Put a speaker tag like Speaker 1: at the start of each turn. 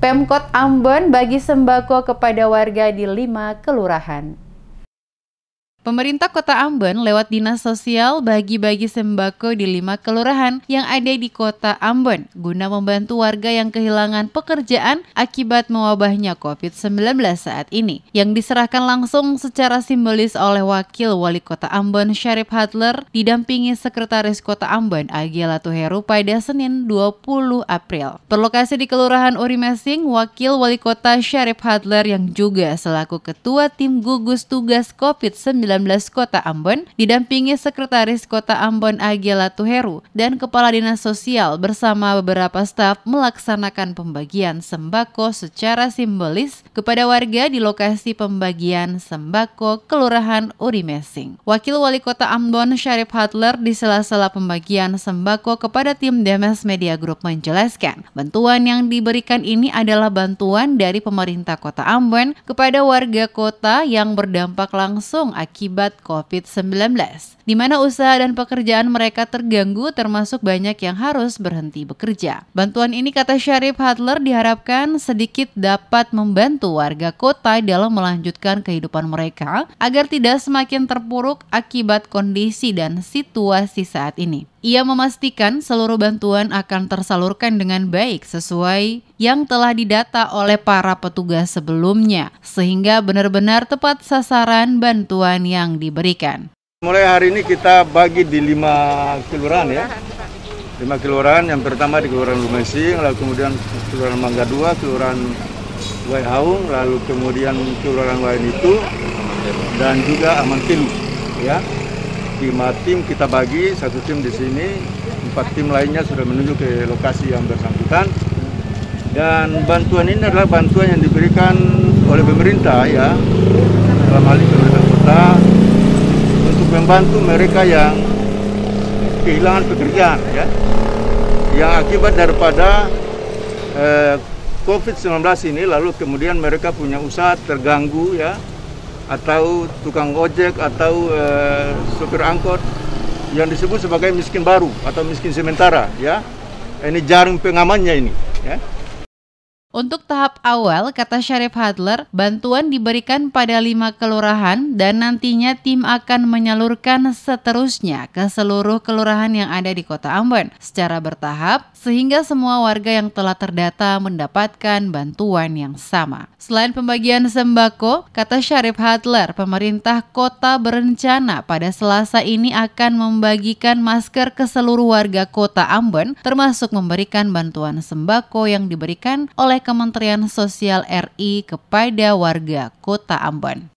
Speaker 1: Pemkot Ambon bagi sembako kepada warga di lima kelurahan. Pemerintah Kota Ambon lewat Dinas Sosial bagi-bagi sembako di lima kelurahan yang ada di Kota Ambon guna membantu warga yang kehilangan pekerjaan akibat mewabahnya COVID-19 saat ini. Yang diserahkan langsung secara simbolis oleh Wakil Wali Kota Ambon Syarif Hadler didampingi Sekretaris Kota Ambon Agila Tuheru pada Senin 20 April. Berlokasi di Kelurahan Urimesing, Wakil Wali Kota Syarif Hadler yang juga selaku Ketua Tim Gugus Tugas COVID-19 Kota Ambon didampingi Sekretaris Kota Ambon Agila Tuheru dan Kepala Dinas Sosial bersama beberapa staf melaksanakan pembagian sembako secara simbolis kepada warga di lokasi pembagian sembako Kelurahan Urimesing. Wakil Wali Kota Ambon Syarif Hadler di sela-sela pembagian sembako kepada tim Demes Media Group menjelaskan, bantuan yang diberikan ini adalah bantuan dari pemerintah Kota Ambon kepada warga kota yang berdampak langsung akibat akibat COVID-19, di mana usaha dan pekerjaan mereka terganggu termasuk banyak yang harus berhenti bekerja. Bantuan ini kata Syarif Hadler diharapkan sedikit dapat membantu warga kota dalam melanjutkan kehidupan mereka agar tidak semakin terpuruk akibat kondisi dan situasi saat ini. Ia memastikan seluruh bantuan akan tersalurkan dengan baik sesuai yang telah didata oleh para petugas sebelumnya, sehingga benar-benar tepat sasaran bantuan yang diberikan.
Speaker 2: Mulai hari ini kita bagi di lima kelurahan ya. Lima kelurahan, yang pertama di Kelurahan Lumesing, lalu kemudian Kelurahan Mangga Dua, Kelurahan Haung, lalu kemudian Kelurahan Wain itu, dan juga Amantilu. Ya, lima tim kita bagi satu tim di sini empat tim lainnya sudah menuju ke lokasi yang bersangkutan dan bantuan ini adalah bantuan yang diberikan oleh pemerintah ya dalam hal ini pemerintah kota untuk membantu mereka yang kehilangan pekerjaan ya yang akibat daripada eh, COVID-19 ini lalu kemudian mereka punya usaha terganggu ya atau tukang ojek atau uh, eh, supir angkot yang disebut sebagai miskin baru atau miskin sementara ya ini jaring pengamannya ini ya
Speaker 1: untuk tahap awal, kata Syarif Hadler, bantuan diberikan pada lima kelurahan dan nantinya tim akan menyalurkan seterusnya ke seluruh kelurahan yang ada di kota Ambon secara bertahap sehingga semua warga yang telah terdata mendapatkan bantuan yang sama. Selain pembagian sembako, kata Syarif Hadler, pemerintah kota berencana pada selasa ini akan membagikan masker ke seluruh warga kota Ambon termasuk memberikan bantuan sembako yang diberikan oleh oleh Kementerian Sosial RI kepada warga Kota Ambon.